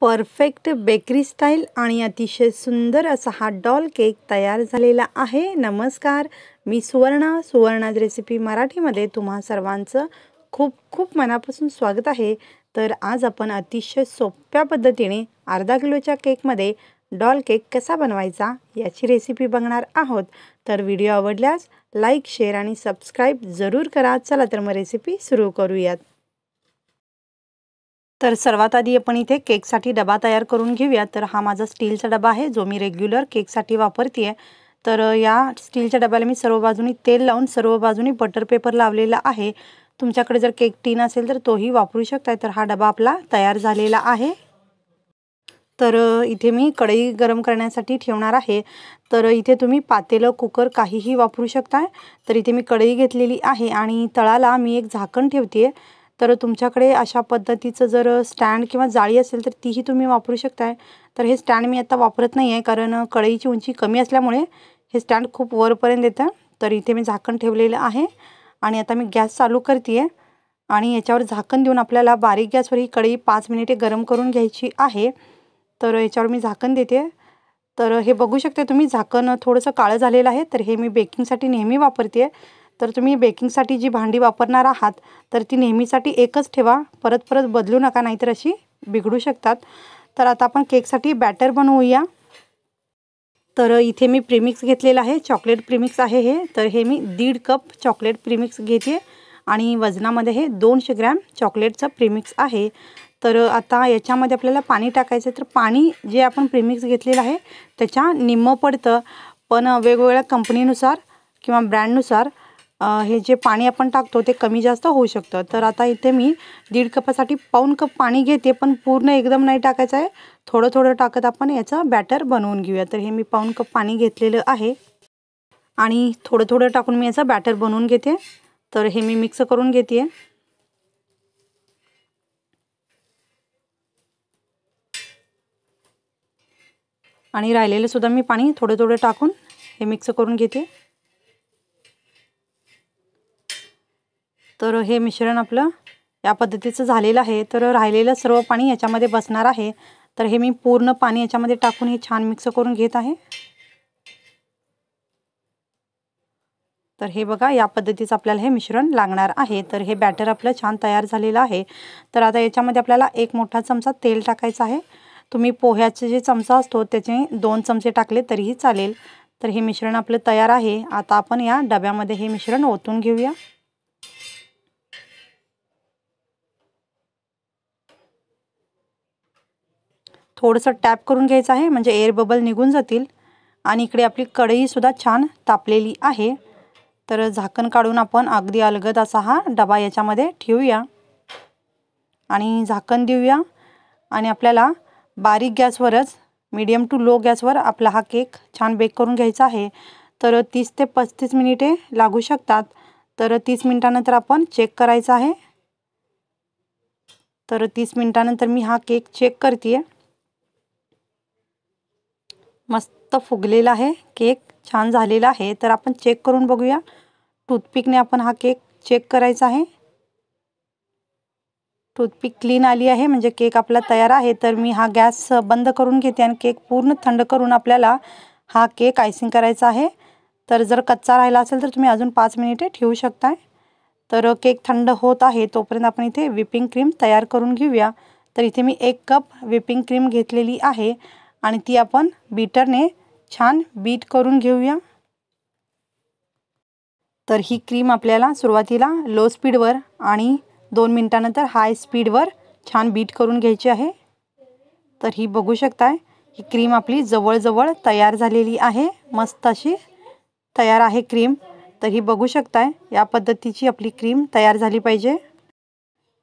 perfect bakery style आणि अतिशय सुंदर असा हा डॉल केक तयार झालेला आहे नमस्कार मी सुवर्णा सुवर्णाज रेसिपी मराठीमध्ये तुम्हा सर्वांचं खूप खूप मनापासून स्वागत आहे तर आज आपण अतिशय सोप्या पद्धतीने अर्धा किलोच्या केकमध्ये डॉल केक कसा बनवायचा याची रेसिपी बघणार आहोत तर व्हिडिओ आवडल्यास लाईक शेअर आणि सबस्क्राईब जरूर करा चला तर मग रेसिपी सुरू करूयात तर सर्वात आधी आपण इथे केकसाठी डबा तयार करून घेऊया तर हा माझा स्टीलचा डबा आहे जो मी रेग्युलर केकसाठी वापरते आहे तर या स्टीलच्या डब्याला मी सर्व बाजूनी तेल लावून सर्व बाजूनी बटर पेपर लावलेला आहे तुमच्याकडे जर केक टीन असेल तर तोही वापरू शकताय तर हा डबा आपला तयार झालेला आहे तर इथे मी कढई गरम करण्यासाठी ठेवणार आहे तर इथे तुम्ही पातेलं कुकर काहीही वापरू शकताय तर इथे मी कढई घेतलेली आहे आणि तळाला मी एक झाकण ठेवते आहे तर तुमच्याकडे अशा पद्धतीचं जर स्टँड किंवा जाळी असेल तर तीही तुम्ही वापरू शकताय तर हे स्टँड मी आता वापरत नाही आहे कारण कढईची उंची कमी असल्यामुळे हे स्टँड खूप वरपर्यंत येतं तर इथे मी झाकण ठेवलेलं आहे आणि आता मी गॅस चालू करते आहे आणि याच्यावर झाकण देऊन आपल्याला बारीक गॅसवर ही कढई पाच मिनिटे गरम करून घ्यायची आहे तर याच्यावर मी झाकण देते तर हे बघू शकते तुम्ही झाकण थोडंसं काळं झालेलं आहे तर हे मी बेकिंगसाठी नेहमी वापरते आहे तर तुम्ही बेकिंगसाठी जी भांडी वापरणार आहात तर ती नेहमीसाठी एकच ठेवा परत परत बदलू नका नाहीतर अशी बिघडू शकतात तर आता आपण केकसाठी बॅटर बनवूया तर इथे मी प्रीमिक्स घेतलेलं आहे चॉकलेट प्रीमिक्स आहे हे तर हे मी दीड कप चॉकलेट प्रीमिक्स घेते आणि वजनामध्ये हे दोनशे ग्रॅम चॉकलेटचं प्रीमिक्स आहे तर आता याच्यामध्ये आपल्याला पाणी टाकायचं तर पाणी जे आपण प्रीमिक्स घेतलेलं आहे त्याच्या निम्मं पडतं पण वेगवेगळ्या कंपनीनुसार किंवा ब्रँडनुसार हे जे पाणी आपण टाकतो ते कमी जास्त होऊ शकतं तर आता इथे मी दीड कपासाठी पाऊन कप पाणी घेते पण पूर्ण एकदम नाही टाकायचं आहे थोडं थोडं टाकत आपण याचं बॅटर बनवून घेऊया तर हे मी पाऊन कप पाणी घेतलेलं आहे आणि थोडं थोडं टाकून मी याचं बॅटर बनवून घेते तर हे मी मिक्स करून घेते आणि राहिलेलं सुद्धा मी पाणी थोडं थोडं टाकून हे मिक्स करून घेते तर हे मिश्रण आपलं या पद्धतीचं झालेलं आहे तर राहिलेलं सर्व पाणी याच्यामध्ये बसणार आहे तर हे मी पूर्ण पाणी याच्यामध्ये टाकून हे छान मिक्स करून घेत आहे तर हे बघा या पद्धतीचं आपल्याला हे मिश्रण लागणार आहे तर हे बॅटर आपलं छान तयार झालेलं आहे तर आता याच्यामध्ये आपल्याला एक मोठा चमचा तेल टाकायचं आहे तुम्ही पोह्याचे जे चमचा असतो त्याचे दोन चमचे टाकले तरीही चालेल तर हे मिश्रण आपलं तयार आहे आता आपण या डब्यामध्ये हे मिश्रण ओतून घेऊया थोडंसं टॅप करून घ्यायचं आहे म्हणजे एअर बबल निघून जातील आणि इकडे आपली कढईसुद्धा छान तापलेली आहे तर झाकण काढून आपण अगदी अलगद असा हा डबा याच्यामध्ये ठेवूया आणि झाकण देऊया आणि आपल्याला बारीक गॅसवरच मीडियम टू लो गॅसवर आपला हा केक छान बेक करून घ्यायचा आहे तर तीस ते पस्तीस मिनिटे लागू शकतात तर तीस मिनटानंतर आपण चेक करायचं आहे तर तीस मिनटानंतर मी हा केक चेक करते आहे मस्त फुगलेला आहे केक छान झालेला आहे तर आपण चेक करून बघूया टूथपिकने आपण हा केक चेक करायचा आहे टूथपिक क्लीन आली आहे म्हणजे केक आपला तयार आहे तर मी हा गॅस बंद करून घेते आणि केक पूर्ण थंड करून आपल्याला हा केक आयसिंग करायचा आहे तर जर कच्चा राहिला असेल तर तुम्ही अजून पाच मिनिटे ठेवू शकताय तर केक थंड होत आहे तोपर्यंत आपण इथे व्हिपिंग क्रीम तयार करून घेऊया तर इथे मी एक कप व्हिपिंग क्रीम घेतलेली आहे आणि ती आपण बीटरने छान बीट करून घेऊया तर ही क्रीम आपल्याला सुरुवातीला लो स्पीडवर आणि दोन मिनटानंतर हाय स्पीडवर छान बीट करून घ्यायची आहे तर ही बघू शकताय ही क्रीम आपली जवळजवळ तयार झालेली आहे मस्त अशी तयार आहे क्रीम तर ही बघू शकताय या पद्धतीची आपली क्रीम तयार झाली पाहिजे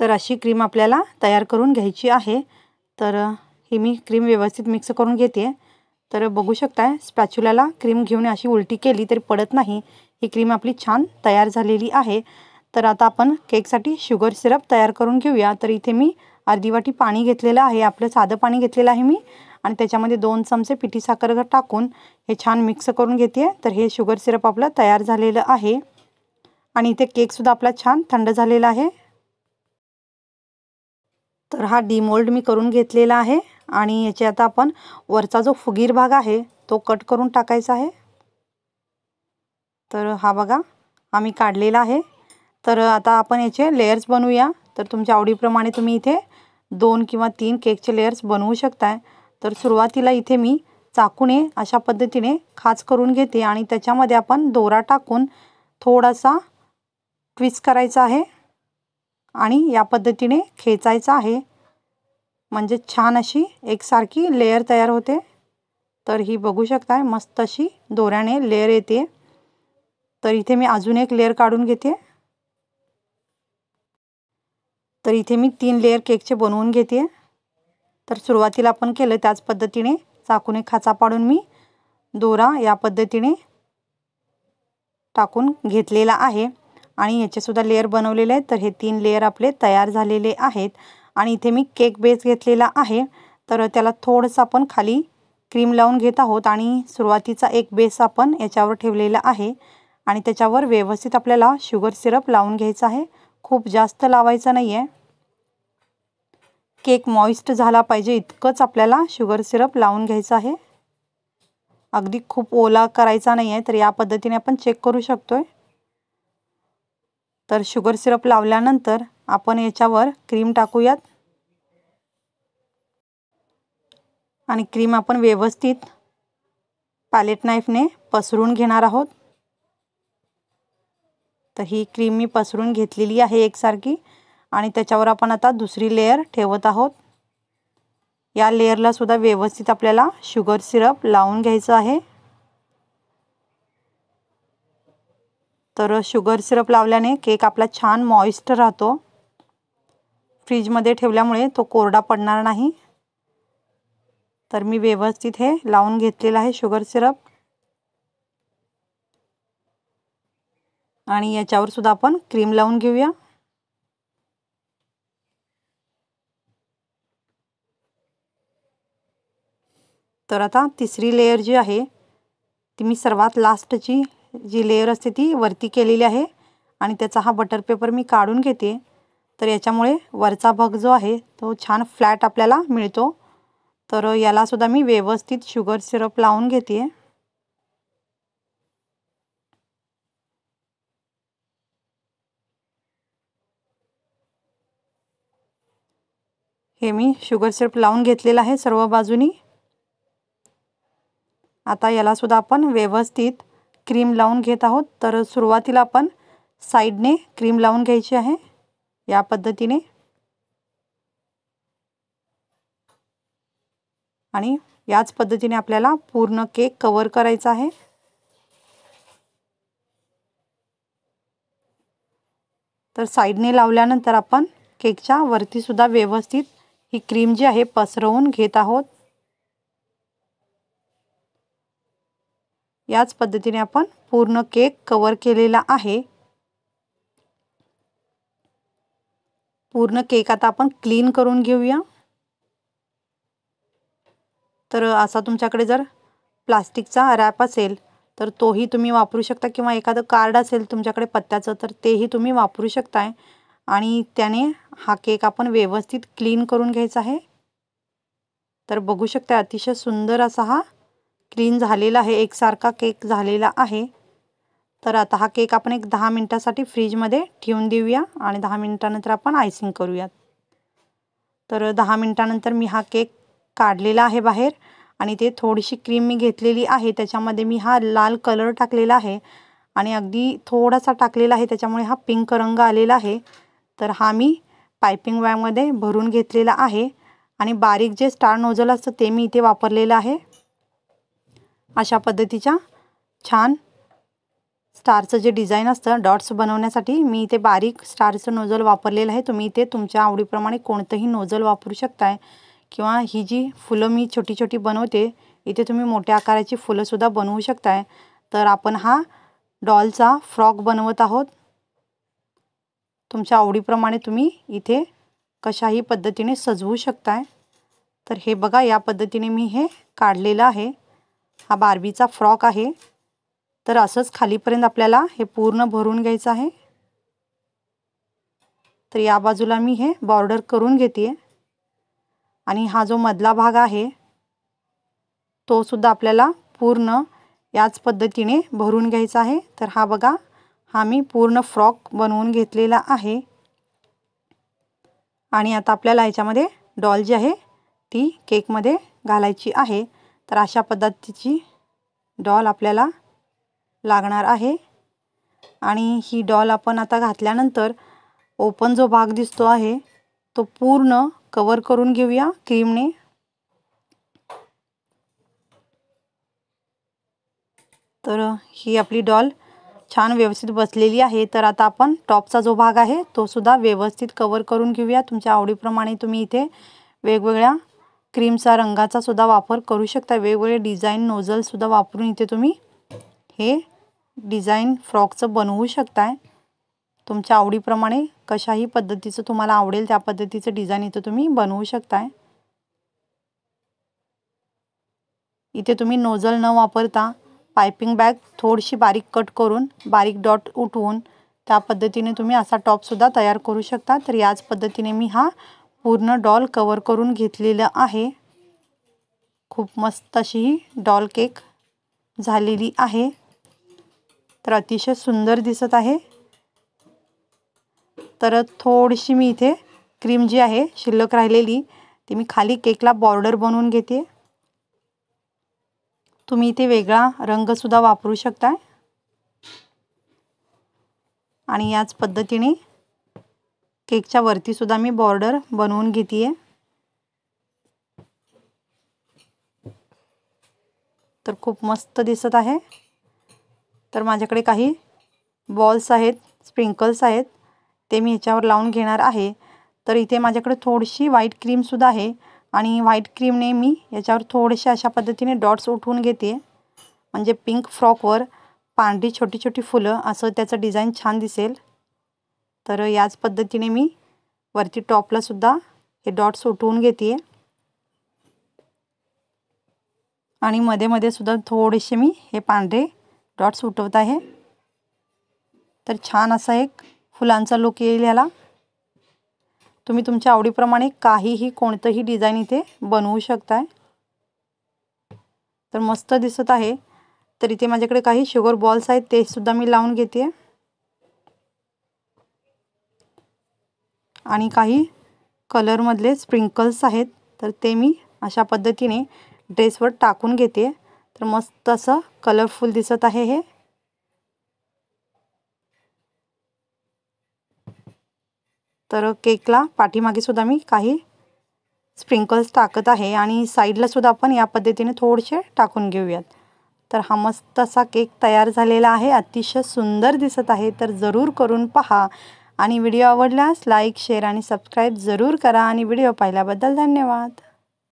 तर अशी क्रीम आपल्याला तयार करून घ्यायची आहे तर ही मी क्रीम व्यवस्थित मिक्स करून घेते तर बघू शकताय स्पॅच्युलाला क्रीम घेऊन अशी उलटी केली तरी पडत नाही ही क्रीम आपली छान तयार झालेली आहे तर आता आपण केकसाठी शुगर सिरप तयार करून घेऊया तर इथे मी अर्धी वाटी पाणी घेतलेलं आहे आपलं साधं पाणी घेतलेलं आहे मी आणि त्याच्यामध्ये दोन चमचे पिठी साखर टाकून हे छान मिक्स करून घेते तर हे शुगर सिरप आपलं तयार झालेलं आहे आणि इथे केकसुद्धा आपला छान थंड झालेला आहे तर हा डीमोल्ड मी करून घेतलेला आहे आणि याचे आता आपण वरचा जो फुगीर भाग आहे तो कट करून टाकायचा आहे तर हा बघा आम्ही काढलेला आहे तर आता आपण याचे लेयर्स बनवूया तर तुमच्या आवडीप्रमाणे तुम्ही इथे दोन किंवा तीन केकचे लेयर्स बनवू शकताय तर सुरुवातीला इथे मी चाकूने अशा पद्धतीने खाच करून घेते आणि त्याच्यामध्ये आपण दोरा टाकून थोडासा ट्विस्ट करायचा आहे आणि या पद्धतीने खेचायचा आहे म्हणजे छान अशी एकसारखी लेअर तयार होते तर ही बघू शकताय मस्त अशी दोऱ्याने लेअर येते तर इथे मी अजून एक लेअर काढून घेते तर इथे मी तीन लेअर केकचे बनवून घेते तर सुरुवातीला आपण केलं त्याच पद्धतीने चाकूने खाचा पाडून मी दोरा या पद्धतीने टाकून घेतलेला आहे आणि याचेसुद्धा लेअर बनवलेले आहेत तर हे तीन लेअर आपले तयार झालेले आहेत आणि इथे मी केक बेस घेतलेला आहे तर त्याला थोडंसं आपण खाली क्रीम लावून घेत आहोत आणि सुरुवातीचा एक बेस आपण याच्यावर ठेवलेला आहे आणि त्याच्यावर व्यवस्थित आपल्याला शुगर सिरप लावून घ्यायचा आहे खूप जास्त लावायचं नाही आहे केक मॉइस्ट झाला पाहिजे इतकंच आपल्याला शुगर सिरप लावून घ्यायचं आहे अगदी खूप ओला करायचा नाही आहे तर या पद्धतीने आपण चेक करू शकतो आहे तर शुगर सिरप लावल्यानंतर आपण याच्यावर क्रीम टाकूयात आणि क्रीम आपण व्यवस्थित पॅलेट नाईफने पसरून घेणार आहोत तर ही क्रीम मी पसरून घेतलेली आहे एकसारखी आणि त्याच्यावर आपण आता दुसरी लेअर ठेवत आहोत या लेअरला सुद्धा व्यवस्थित आपल्याला शुगर सिरप लावून घ्यायचं आहे तर शुगर सिरप लावल्याने केक आपला छान मॉइस्ट राहतो फ्रीजमध्ये ठेवल्यामुळे तो कोरडा पडणार नाही तर मी व्यवस्थित हे लावून घेतलेलं आहे शुगर सिरप आणि याच्यावर सुद्धा आपण क्रीम लावून घेऊया तर आता तिसरी लेयर जी आहे ती मी सर्वात लास्टची जी लेयर असते ती वरती केलेली आहे आणि त्याचा हा बटर पेपर मी काढून घेते तर याच्यामुळे वरचा भाग जो आहे तो छान फ्लॅट आपल्याला मिळतो तर यालासुद्धा मी व्यवस्थित शुगर सिरप लावून घेते आहे हे मी शुगर सिरप लावून घेतलेलं आहे सर्व बाजूनी आता यालासुद्धा आपण व्यवस्थित क्रीम लावून घेत आहोत तर सुरुवातीला आपण साईडने क्रीम लावून घ्यायची आहे या पद्धतीने आणि याच पद्धतीने आपल्याला पूर्ण केक कवर करायचा आहे तर साईडने लावल्यानंतर आपण केकच्या वरती सुद्धा व्यवस्थित ही क्रीम जी आहे पसरवून घेत आहोत याच पद्धतीने आपण पूर्ण केक कवर केलेला आहे पूर्ण केक आता आपण क्लीन करून घेऊया तर असा तुमच्याकडे जर प्लास्टिकचा रॅप असेल तर तोही तुम्ही वापरू शकता किंवा एखादं कार्ड असेल तुमच्याकडे पत्त्याचं तर तेही तुम्ही वापरू शकताय आणि त्याने हा केक आपण व्यवस्थित क्लीन करून घ्यायचा आहे तर बघू शकता अतिशय सुंदर असा हा क्लीन झालेला आहे एकसारखा केक झालेला आहे तर आता हा केक आपण एक दहा मिनटासाठी फ्रीजमध्ये ठेवून देऊया आणि दहा मिनटानंतर आपण आयसिंग करूयात तर दहा मिनटानंतर मी हा केक काढलेला आहे बाहेर आणि ते थोडीशी क्रीम मी घेतलेली आहे त्याच्यामध्ये मी हा लाल कलर टाकलेला आहे आणि अगदी थोडासा टाकलेला आहे त्याच्यामुळे हा पिंक रंग आलेला आहे तर हा मी पायपिंग वॅमध्ये भरून घेतलेला आहे आणि बारीक जे स्टार नोजल असतं ते मी इथे वापरलेलं आहे अशा पद्धतीच्या छान स्टारचं जे डिझाईन असतं डॉट्स बनवण्यासाठी मी इथे बारीक स्टारचं नोजल वापरलेलं आहे तुम्ही इथे तुमच्या आवडीप्रमाणे कोणतंही नोजल वापरू शकताय किंवा ही जी फुलं मी छोटी छोटी बनवते इथे तुम्ही मोठ्या आकाराची फुलंसुद्धा बनवू शकताय तर आपण हा डॉलचा फ्रॉक बनवत आहोत तुमच्या आवडीप्रमाणे तुम्ही इथे कशाही पद्धतीने सजवू शकताय तर हे बघा या पद्धतीने मी हे काढलेलं आहे हा बारबीचा फ्रॉक आहे तर असंच खालीपर्यंत आपल्याला हे पूर्ण भरून घ्यायचं आहे तर या बाजूला मी हे बॉर्डर करून घेते आणि हा जो मधला भाग आहे तो सुद्धा आपल्याला पूर्ण याच पद्धतीने भरून घ्यायचा आहे तर हा बघा हा मी पूर्ण फ्रॉक बनवून घेतलेला आहे आणि आता आपल्याला याच्यामध्ये डॉल जी आहे ती केकमध्ये घालायची आहे तर अशा पद्धतीची डॉल आपल्याला लागणार आहे आणि ही डॉल आपण आता घातल्यानंतर ओपन जो भाग दिसतो आहे तो पूर्ण कवर करून घेऊया क्रीमने तर ही आपली डॉल छान व्यवस्थित बसलेली आहे तर आता आपण टॉपचा जो भाग आहे तो सुद्धा व्यवस्थित कवर करून घेऊया तुमच्या आवडीप्रमाणे तुम्ही इथे वेगवेगळ्या क्रीमचा रंगाचा सुद्धा वापर करू शकता वेगवेगळे डिझाईन नोजलसुद्धा वापरून इथे तुम्ही हे डिझाईन फ्रॉकचं बनवू शकताय तुमच्या आवडीप्रमाणे कशाही पद्धतीचं तुम्हाला आवडेल त्या पद्धतीचं डिझाईन इथं तुम्ही बनवू शकताय इथे तुम्ही नोजल न वापरता पायपिंग बॅग थोडीशी बारीक कट करून बारीक डॉट उठवून त्या पद्धतीने तुम्ही असा टॉपसुद्धा तयार करू शकता तर याच पद्धतीने मी हा पूर्ण डॉल कवर करून घेतलेलं आहे खूप मस्त अशी डॉल केक झालेली आहे तर अतिशय सुंदर दिसत आहे तर थोडीशी मी इथे क्रीम जी आहे शिल्लक राहिलेली ती मी खाली केकला बॉर्डर बनवून घेते तुम्ही इथे वेगळा रंगसुद्धा वापरू शकता आणि याच पद्धतीने केकच्या वरतीसुद्धा मी बॉर्डर बनवून घेते आहे तर खूप मस्त दिसत आहे तर माझ्याकडे काही बॉल्स आहेत स्प्रिंकल्स आहेत ते मी ह्याच्यावर लावून घेणार आहे तर इथे माझ्याकडे थोडीशी व्हाईट क्रीमसुद्धा आहे आणि व्हाईट क्रीमने मी याच्यावर थोडेसे अशा पद्धतीने डॉट्स उठवून घेते म्हणजे पिंक फ्रॉकवर पांढरी छोटी छोटी फुलं असं त्याचं डिझाईन छान दिसेल तर याच पद्धतीने मी वरती टॉपलासुद्धा हे डॉट्स उठवून घेते आणि मध्ये मध्ये सुद्धा थोडेसे मी हे पांढरे डॉट्स उठवत आहे तर छान असा एक फुलांचा लुक येईल याला तुम्ही तुमच्या आवडीप्रमाणे काहीही कोणतंही डिझाईन इथे बनवू शकताय तर मस्त दिसत आहे तर इथे माझ्याकडे काही शुगर बॉल्स आहेत ते सुद्धा मी लावून घेते आणि काही कलरमधले स्प्रिंकल्स आहेत तर ते मी अशा पद्धतीने ड्रेसवर टाकून घेते तर मस्त असं कलरफुल दिसत आहे हे तर केकला पाठीमागे सुद्धा मी काही स्प्रिंकल्स टाकत आहे आणि साईडलासुद्धा सुद्धा आपण या पद्धतीने थोडेसे टाकून घेऊयात तर हा मस्त असा केक तयार झालेला आहे अतिशय सुंदर दिसत आहे तर जरूर करून पहा आणि व्हिडिओ आवडल्यास लाईक शेअर आणि सबस्क्राईब जरूर करा आणि व्हिडिओ पाहिल्याबद्दल धन्यवाद